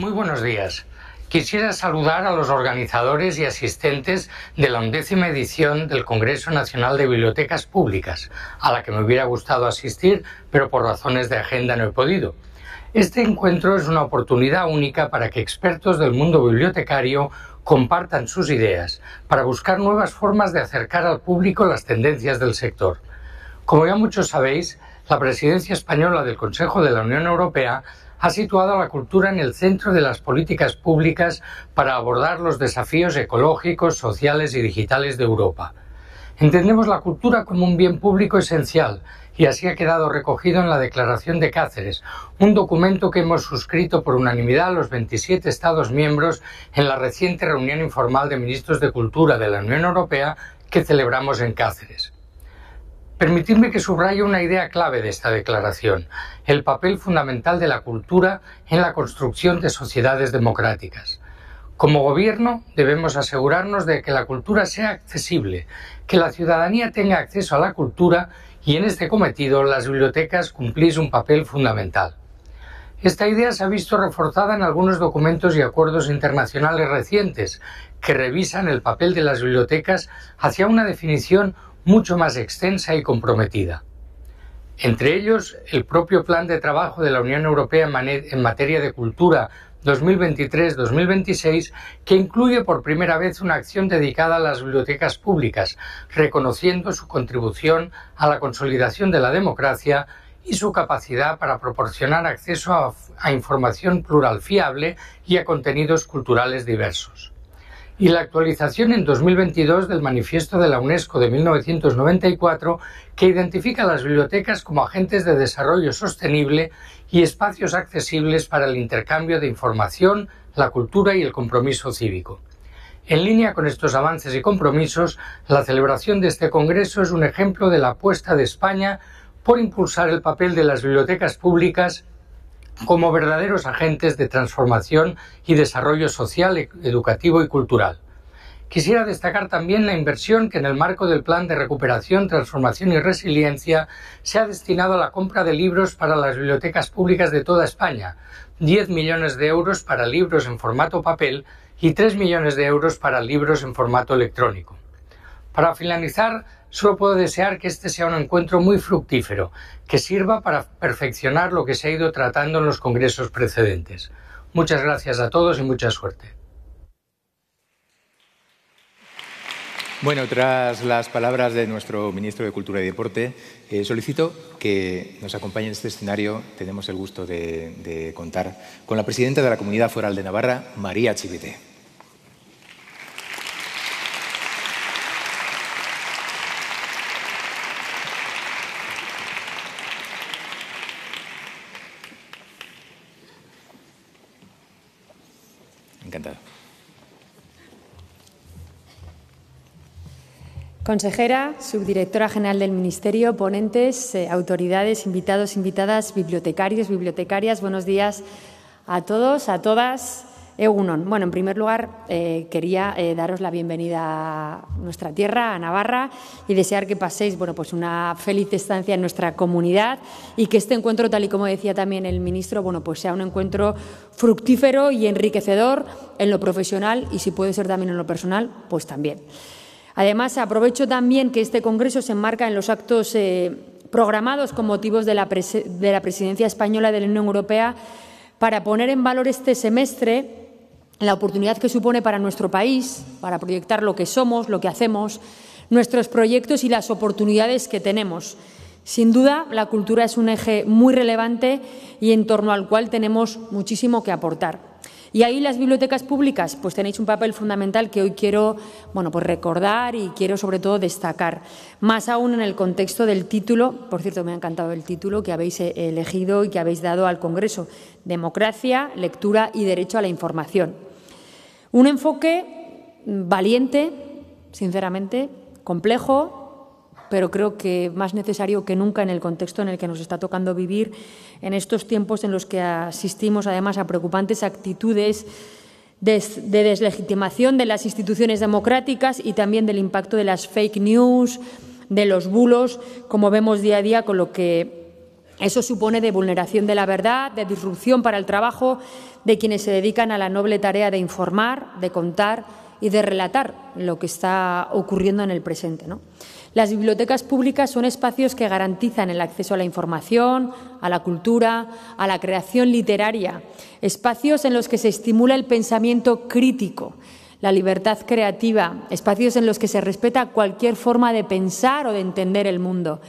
Muy buenos días. Quisiera saludar a los organizadores y asistentes de la undécima edición del Congreso Nacional de Bibliotecas Públicas, a la que me hubiera gustado asistir, pero por razones de agenda no he podido. Este encuentro es una oportunidad única para que expertos del mundo bibliotecario compartan sus ideas, para buscar nuevas formas de acercar al público las tendencias del sector. Como ya muchos sabéis, la presidencia española del Consejo de la Unión Europea ha situado a la cultura en el centro de las políticas públicas para abordar los desafíos ecológicos, sociales y digitales de Europa. Entendemos la cultura como un bien público esencial y así ha quedado recogido en la Declaración de Cáceres, un documento que hemos suscrito por unanimidad los 27 Estados miembros en la reciente reunión informal de ministros de Cultura de la Unión Europea que celebramos en Cáceres. Permitidme que subraye una idea clave de esta declaración, el papel fundamental de la cultura en la construcción de sociedades democráticas. Como gobierno debemos asegurarnos de que la cultura sea accesible, que la ciudadanía tenga acceso a la cultura y en este cometido las bibliotecas cumplís un papel fundamental. Esta idea se ha visto reforzada en algunos documentos y acuerdos internacionales recientes que revisan el papel de las bibliotecas hacia una definición mucho más extensa y comprometida. Entre ellos, el propio Plan de Trabajo de la Unión Europea en materia de cultura 2023-2026, que incluye por primera vez una acción dedicada a las bibliotecas públicas, reconociendo su contribución a la consolidación de la democracia y su capacidad para proporcionar acceso a, a información plural fiable y a contenidos culturales diversos y la actualización en 2022 del Manifiesto de la UNESCO de 1994 que identifica a las bibliotecas como agentes de desarrollo sostenible y espacios accesibles para el intercambio de información, la cultura y el compromiso cívico. En línea con estos avances y compromisos, la celebración de este Congreso es un ejemplo de la apuesta de España por impulsar el papel de las bibliotecas públicas como verdaderos agentes de transformación y desarrollo social, e, educativo y cultural. Quisiera destacar también la inversión que en el marco del Plan de Recuperación, Transformación y Resiliencia se ha destinado a la compra de libros para las bibliotecas públicas de toda España, 10 millones de euros para libros en formato papel y 3 millones de euros para libros en formato electrónico. Para finalizar, Solo puedo desear que este sea un encuentro muy fructífero, que sirva para perfeccionar lo que se ha ido tratando en los congresos precedentes. Muchas gracias a todos y mucha suerte. Bueno, tras las palabras de nuestro ministro de Cultura y Deporte, eh, solicito que nos acompañe en este escenario. Tenemos el gusto de, contar con la presidenta de la Comunidad Foral de Navarra, María Chivite. Encantado. Consejera, subdirectora general del Ministerio, ponentes, eh, autoridades, invitados, invitadas, bibliotecarios, bibliotecarias, buenos días a todos, a todas. Bueno, en primer lugar, eh, quería eh, daros la bienvenida a nuestra tierra, a Navarra, y desear que paséis bueno, pues una feliz estancia en nuestra comunidad y que este encuentro, tal y como decía también el ministro, bueno, pues sea un encuentro fructífero y enriquecedor en lo profesional y, si puede ser también en lo personal, pues también. Además, aprovecho también que este Congreso se enmarca en los actos eh, programados con motivos de la, de la presidencia española de la Unión Europea para poner en valor este semestre la oportunidad que supone para nuestro país, para proyectar lo que somos, lo que hacemos, nuestros proyectos y las oportunidades que tenemos. Sin duda, la cultura es un eje muy relevante y en torno al cual tenemos muchísimo que aportar. Y ahí las bibliotecas públicas, pues tenéis un papel fundamental que hoy quiero, bueno, pues recordar y quiero sobre todo destacar, más aún en el contexto del título, por cierto, me ha encantado el título que habéis eh, elegido y que habéis dado al Congreso, Democracia, Lectura y Derecho a la Información. Un enfoque valiente, sinceramente, complejo, pero creo que más necesario que nunca en el contexto en el que nos está tocando vivir, en estos tiempos en los que asistimos además a preocupantes actitudes de deslegitimación de las instituciones democráticas y también del impacto de las fake news, de los bulos, como vemos día a día, con lo que eso supone de vulneración de la verdad, de disrupción para el trabajo de quienes se dedican a la noble tarea de informar, de contar y de relatar lo que está ocurriendo en el presente. Las bibliotecas públicas son espacios que garantizan el acceso a la información, a la cultura, a la creación literaria, espacios en los que se estimula el pensamiento crítico, la libertad creativa, espacios en los que se respeta cualquier forma de pensar o de entender el mundo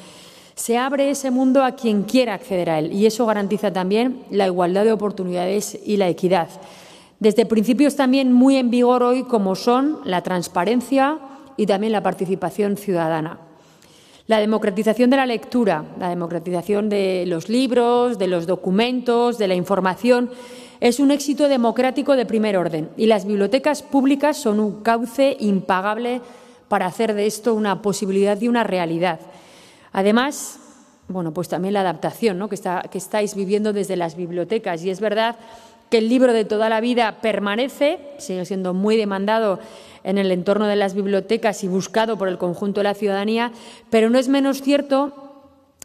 se abre ese mundo a quien quiera acceder a él y eso garantiza también la igualdad de oportunidades y la equidad. Desde principios también muy en vigor hoy como son la transparencia y también la participación ciudadana. La democratización de la lectura, la democratización de los libros, de los documentos, de la información, es un éxito democrático de primer orden y las bibliotecas públicas son un cauce impagable para hacer de esto una posibilidad y una realidad. Además, bueno, pues también la adaptación ¿no? que, estáis viviendo desde las bibliotecas. Y es verdad que el libro de toda la vida permanece, sigue siendo muy demandado en el entorno de las bibliotecas y buscado por el conjunto de la ciudadanía, pero no es menos cierto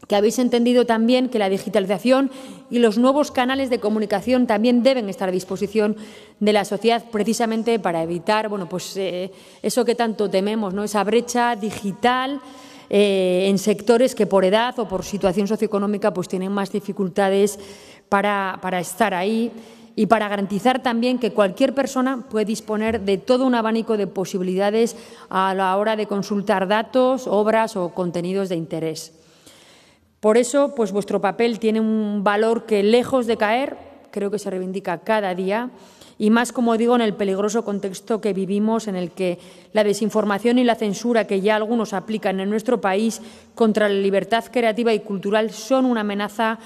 que habéis entendido también que la digitalización y los nuevos canales de comunicación también deben estar a disposición de la sociedad precisamente para evitar bueno, pues, eh, eso que tanto tememos, ¿no? esa brecha digital eh, en sectores que por edad o por situación socioeconómica pues tienen más dificultades para, para estar ahí y para garantizar también que cualquier persona puede disponer de todo un abanico de posibilidades a la hora de consultar datos, obras o contenidos de interés. Por eso, pues vuestro papel tiene un valor que lejos de caer, creo que se reivindica cada día y más, como digo, en el peligroso contexto que vivimos en el que la desinformación y la censura que ya algunos aplican en nuestro país contra la libertad creativa y cultural son una amenaza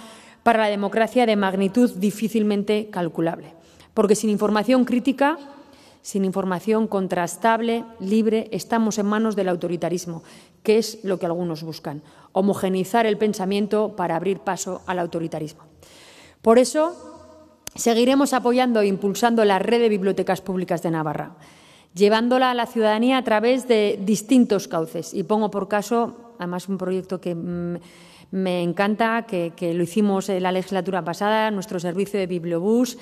para la democracia de magnitud difícilmente calculable. Porque sin información crítica, sin información contrastable, libre, estamos en manos del autoritarismo, que es lo que algunos buscan, homogenizar el pensamiento para abrir paso al autoritarismo. Por eso, Seguiremos apoyando e impulsando la red de bibliotecas públicas de Navarra, llevándola a la ciudadanía a través de distintos cauces. Y pongo por caso, además, un proyecto que mm, me encanta, que, lo hicimos en la legislatura pasada, nuestro servicio de bibliobús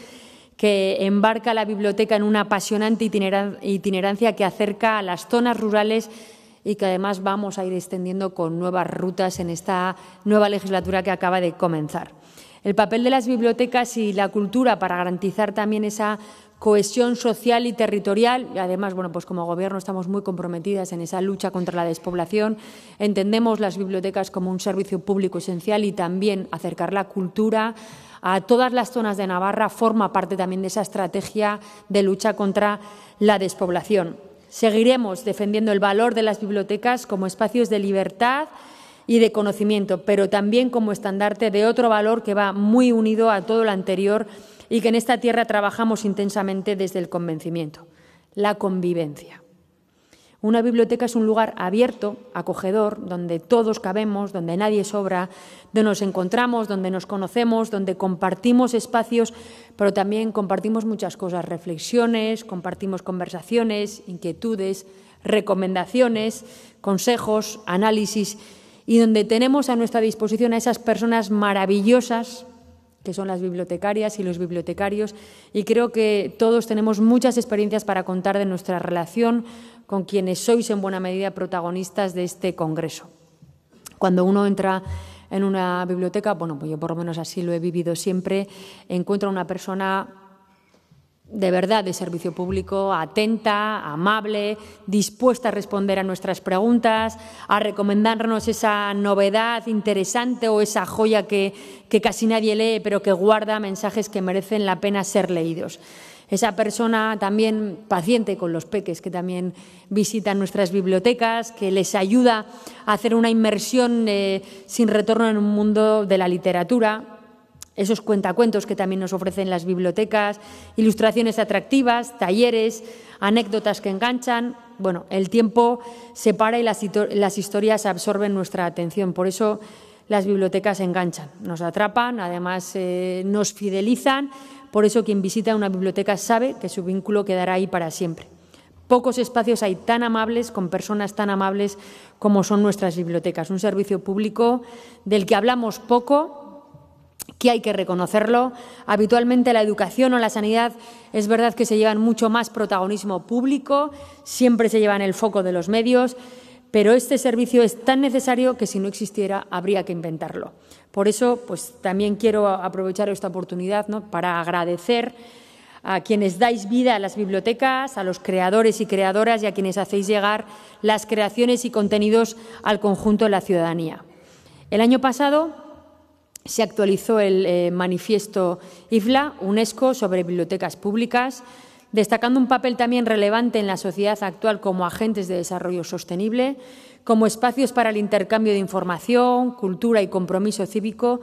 que embarca la biblioteca en una apasionante itinerancia que acerca a las zonas rurales y que además vamos a ir extendiendo con nuevas rutas en esta nueva legislatura que acaba de comenzar. El papel de las bibliotecas y la cultura para garantizar también esa cohesión social y territorial. Y además, bueno, pues como Gobierno estamos muy comprometidas en esa lucha contra la despoblación. Entendemos las bibliotecas como un servicio público esencial y también acercar la cultura a todas las zonas de Navarra forma parte también de esa estrategia de lucha contra la despoblación. Seguiremos defendiendo el valor de las bibliotecas como espacios de libertad y de conocimiento, pero también como estandarte de otro valor que va muy unido a todo lo anterior y que en esta tierra trabajamos intensamente desde el convencimiento, la convivencia. Una biblioteca es un lugar abierto, acogedor, donde todos cabemos, donde nadie sobra, donde nos encontramos, donde nos conocemos, donde compartimos espacios, pero también compartimos muchas cosas, reflexiones, compartimos conversaciones, inquietudes, recomendaciones, consejos, análisis y donde tenemos a nuestra disposición a esas personas maravillosas que son las bibliotecarias y los bibliotecarios, y creo que todos tenemos muchas experiencias para contar de nuestra relación con quienes sois en buena medida protagonistas de este Congreso. Cuando uno entra en una biblioteca, bueno, pues yo por lo menos así lo he vivido siempre, encuentra una persona de verdad de servicio público, atenta, amable, dispuesta a responder a nuestras preguntas, a recomendarnos esa novedad interesante o esa joya que, casi nadie lee, pero que guarda mensajes que merecen la pena ser leídos esa persona también paciente con los peques que también visitan nuestras bibliotecas, que les ayuda a hacer una inmersión eh, sin retorno en un mundo de la literatura, esos cuentacuentos que también nos ofrecen las bibliotecas, ilustraciones atractivas, talleres, anécdotas que enganchan. Bueno, el tiempo se para y las, historias absorben nuestra atención. Por eso las bibliotecas enganchan, nos atrapan, además eh, nos fidelizan. Por eso quien visita una biblioteca sabe que su vínculo quedará ahí para siempre. Pocos espacios hay tan amables, con personas tan amables como son nuestras bibliotecas. Un servicio público del que hablamos poco, que hay que reconocerlo. Habitualmente la educación o la sanidad es verdad que se llevan mucho más protagonismo público, siempre se llevan el foco de los medios, pero este servicio es tan necesario que si no existiera habría que inventarlo. Por eso, pues también quiero aprovechar esta oportunidad para agradecer a quienes dais vida a las bibliotecas, a los creadores y creadoras y a quienes hacéis llegar las creaciones y contenidos al conjunto de la ciudadanía. El año pasado se actualizó el eh, manifiesto IFLA, UNESCO, sobre bibliotecas públicas, destacando un papel también relevante en la sociedad actual como agentes de desarrollo sostenible, como espacios para el intercambio de información, cultura y compromiso cívico,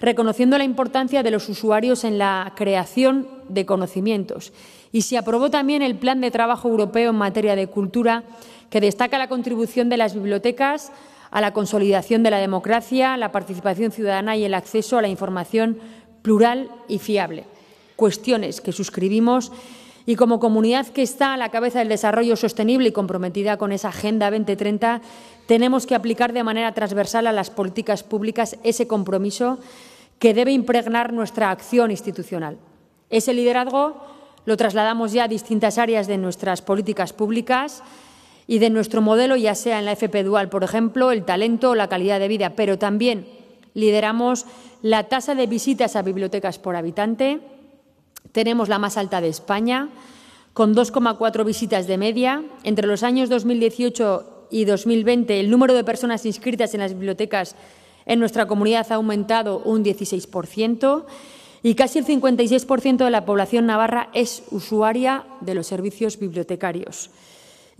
reconociendo la importancia de los usuarios en la creación de conocimientos. Y se aprobó también el Plan de Trabajo Europeo en materia de cultura, que destaca la contribución de las bibliotecas a la consolidación de la democracia, la participación ciudadana y el acceso a la información plural y fiable. Cuestiones que suscribimos y como comunidad que está a la cabeza del desarrollo sostenible y comprometida con esa Agenda 2030, tenemos que aplicar de manera transversal a las políticas públicas ese compromiso que debe impregnar nuestra acción institucional. Ese liderazgo lo trasladamos ya a distintas áreas de nuestras políticas públicas y de nuestro modelo, ya sea en la FP Dual, por ejemplo, el talento o la calidad de vida, pero también lideramos la tasa de visitas a bibliotecas por habitante, tenemos la más alta de España, con 2,4 visitas de media. Entre los años 2018 y 2020, el número de personas inscritas en las bibliotecas en nuestra comunidad ha aumentado un 16% y casi el 56% de la población navarra es usuaria de los servicios bibliotecarios.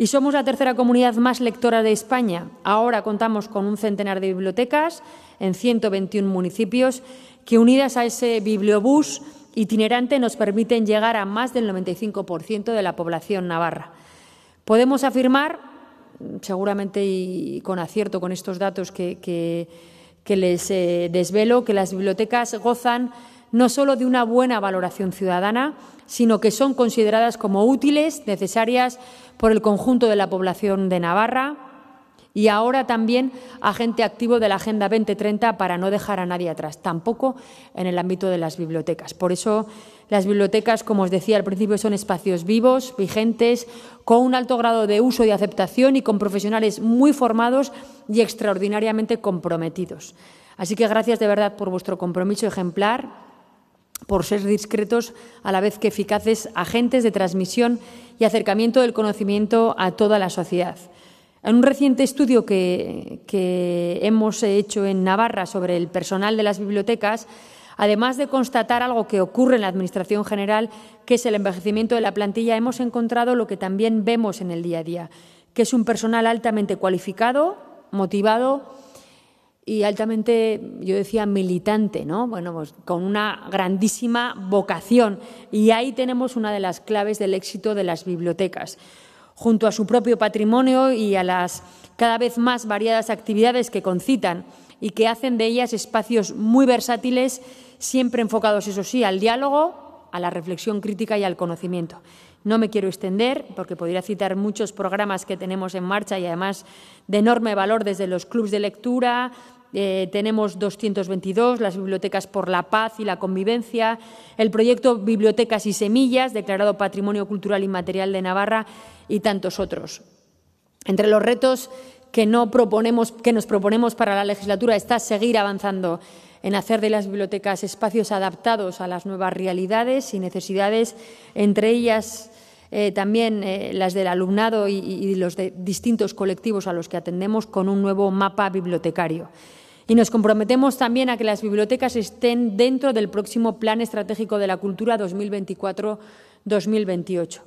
Y somos la tercera comunidad más lectora de España. Ahora contamos con un centenar de bibliotecas en 121 municipios que unidas a ese bibliobús itinerante nos permiten llegar a más del 95% de la población navarra. Podemos afirmar, seguramente y con acierto con estos datos que, les eh, desvelo, que las bibliotecas gozan no solo de una buena valoración ciudadana, sino que son consideradas como útiles, necesarias por el conjunto de la población de Navarra y ahora también agente activo de la Agenda 2030 para no dejar a nadie atrás, tampoco en el ámbito de las bibliotecas. Por eso las bibliotecas, como os decía al principio, son espacios vivos, vigentes, con un alto grado de uso y aceptación y con profesionales muy formados y extraordinariamente comprometidos. Así que gracias de verdad por vuestro compromiso ejemplar por ser discretos a la vez que eficaces agentes de transmisión y acercamiento del conocimiento a toda la sociedad. En un reciente estudio que, hemos hecho en Navarra sobre el personal de las bibliotecas, además de constatar algo que ocurre en la Administración General, que es el envejecimiento de la plantilla, hemos encontrado lo que también vemos en el día a día, que es un personal altamente cualificado, motivado, y altamente, yo decía, militante, ¿no? Bueno, pues con una grandísima vocación. Y ahí tenemos una de las claves del éxito de las bibliotecas. Junto a su propio patrimonio y a las cada vez más variadas actividades que concitan y que hacen de ellas espacios muy versátiles, siempre enfocados, eso sí, al diálogo, a la reflexión crítica y al conocimiento. No me quiero extender porque podría citar muchos programas que tenemos en marcha y además de enorme valor desde los clubes de lectura, eh, tenemos 222, las bibliotecas por la paz y la convivencia, el proyecto Bibliotecas y Semillas, declarado Patrimonio Cultural Inmaterial de Navarra, y tantos otros. Entre los retos que, que nos proponemos para la legislatura está seguir avanzando en hacer de las bibliotecas espacios adaptados a las nuevas realidades y necesidades, entre ellas eh, también eh, las del alumnado y, y los de distintos colectivos a los que atendemos, con un nuevo mapa bibliotecario. Y nos comprometemos también a que las bibliotecas estén dentro del próximo Plan Estratégico de la Cultura 2024-2028.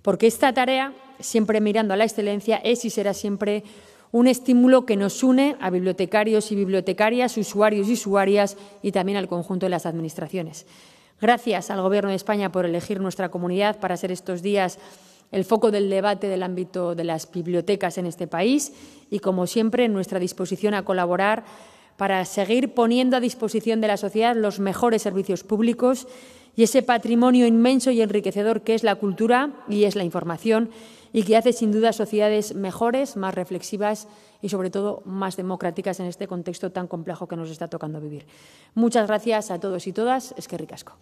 Porque esta tarea, siempre mirando a la excelencia, es y será siempre un estímulo que nos une a bibliotecarios y bibliotecarias, usuarios y usuarias y también al conjunto de las administraciones. Gracias al Gobierno de España por elegir nuestra comunidad para ser estos días el foco del debate del ámbito de las bibliotecas en este país y, como siempre, nuestra disposición a colaborar para seguir poniendo a disposición de la sociedad los mejores servicios públicos y ese patrimonio inmenso y enriquecedor que es la cultura y es la información y que hace sin duda sociedades mejores, más reflexivas y sobre todo más democráticas en este contexto tan complejo que nos está tocando vivir. Muchas gracias a todos y todas. Es que ricasco.